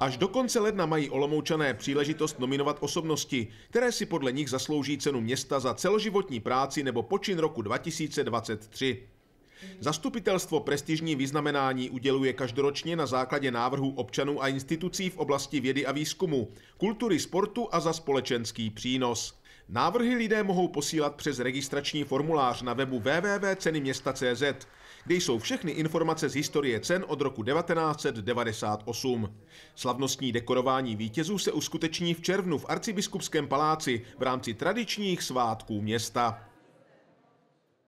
Až do konce ledna mají Olomoučané příležitost nominovat osobnosti, které si podle nich zaslouží cenu města za celoživotní práci nebo počin roku 2023. Zastupitelstvo prestižní vyznamenání uděluje každoročně na základě návrhů občanů a institucí v oblasti vědy a výzkumu, kultury, sportu a za společenský přínos. Návrhy lidé mohou posílat přes registrační formulář na webu www.cenyměsta.cz, kde jsou všechny informace z historie cen od roku 1998. Slavnostní dekorování vítězů se uskuteční v červnu v arcibiskupském paláci v rámci tradičních svátků města.